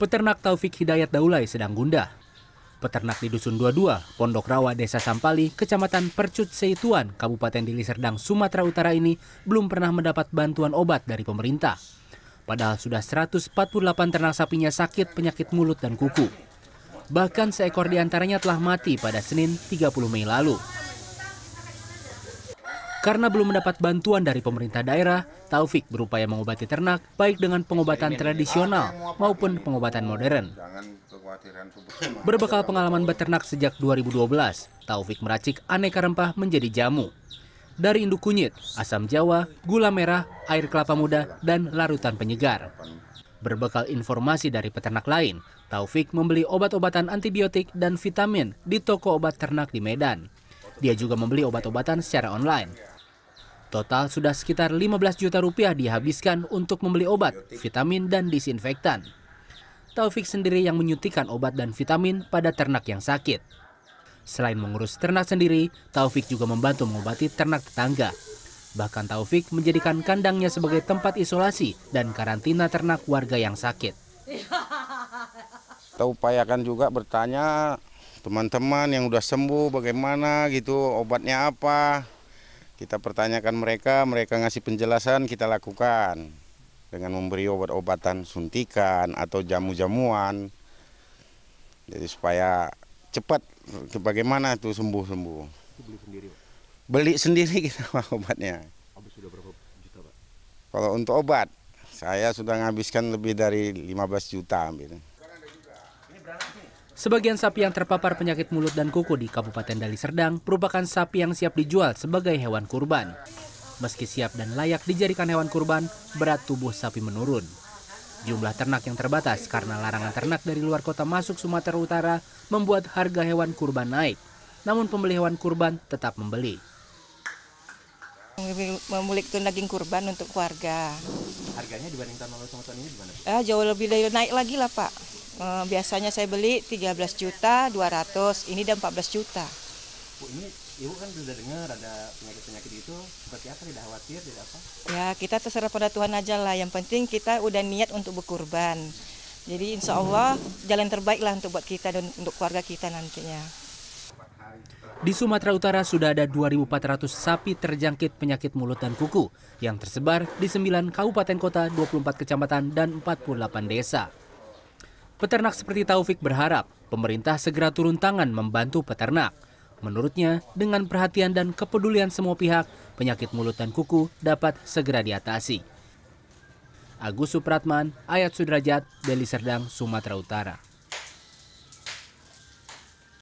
peternak Taufik Hidayat Daulay sedang gundah. Peternak di Dusun 22, Pondok Rawa, Desa Sampali, Kecamatan Percut Seituan, Kabupaten Dili Serdang, Sumatera Utara ini belum pernah mendapat bantuan obat dari pemerintah. Padahal sudah 148 ternak sapinya sakit penyakit mulut dan kuku. Bahkan seekor diantaranya telah mati pada Senin 30 Mei lalu. Karena belum mendapat bantuan dari pemerintah daerah, Taufik berupaya mengobati ternak baik dengan pengobatan tradisional maupun pengobatan modern. Berbekal pengalaman beternak sejak 2012, Taufik meracik aneka rempah menjadi jamu. Dari induk kunyit, asam jawa, gula merah, air kelapa muda, dan larutan penyegar. Berbekal informasi dari peternak lain, Taufik membeli obat-obatan antibiotik dan vitamin di toko obat ternak di Medan. Dia juga membeli obat-obatan secara online. Total sudah sekitar 15 juta rupiah dihabiskan untuk membeli obat, vitamin, dan disinfektan. Taufik sendiri yang menyuntikan obat dan vitamin pada ternak yang sakit. Selain mengurus ternak sendiri, Taufik juga membantu mengobati ternak tetangga. Bahkan Taufik menjadikan kandangnya sebagai tempat isolasi dan karantina ternak warga yang sakit. Kita upayakan juga bertanya teman-teman yang sudah sembuh bagaimana gitu, obatnya apa, kita pertanyakan mereka, mereka ngasih penjelasan, kita lakukan dengan memberi obat-obatan suntikan atau jamu-jamuan. Jadi supaya cepat bagaimana tuh sembuh-sembuh. Beli sendiri, Pak. Beli sendiri kita Pak, obatnya. Habis sudah berapa juta, Pak? Kalau untuk obat, saya sudah menghabiskan lebih dari 15 juta ambil. Sebagian sapi yang terpapar penyakit mulut dan kuku di Kabupaten Dali Serdang merupakan sapi yang siap dijual sebagai hewan kurban. Meski siap dan layak dijadikan hewan kurban, berat tubuh sapi menurun. Jumlah ternak yang terbatas karena larangan ternak dari luar kota masuk Sumatera Utara membuat harga hewan kurban naik. Namun pembeli hewan kurban tetap membeli. Memulik itu daging kurban untuk keluarga. Harganya dibanding tahun lalu tahun ini gimana? Eh, jauh lebih dari naik lagi lah Pak. Eh, biasanya saya beli 13 juta 200 ini udah 14 juta Bu ini Ibu kan sudah dengar ada penyakit-penyakit itu, seperti apa? Tidak khawatir, tidak apa? Ya, kita terserah pada Tuhan aja lah. Yang penting kita udah niat untuk berkurban. Jadi insya Allah jalan terbaik lah untuk buat kita dan untuk keluarga kita nantinya. Di Sumatera Utara sudah ada 2.400 sapi terjangkit penyakit mulut dan kuku yang tersebar di 9 kabupaten kota, 24 kecamatan, dan 48 desa. Peternak seperti Taufik berharap pemerintah segera turun tangan membantu peternak. Menurutnya, dengan perhatian dan kepedulian semua pihak, penyakit mulut dan kuku dapat segera diatasi. Agus Supratman, Ayat Sudrajat, Deli Serdang, Sumatera Utara.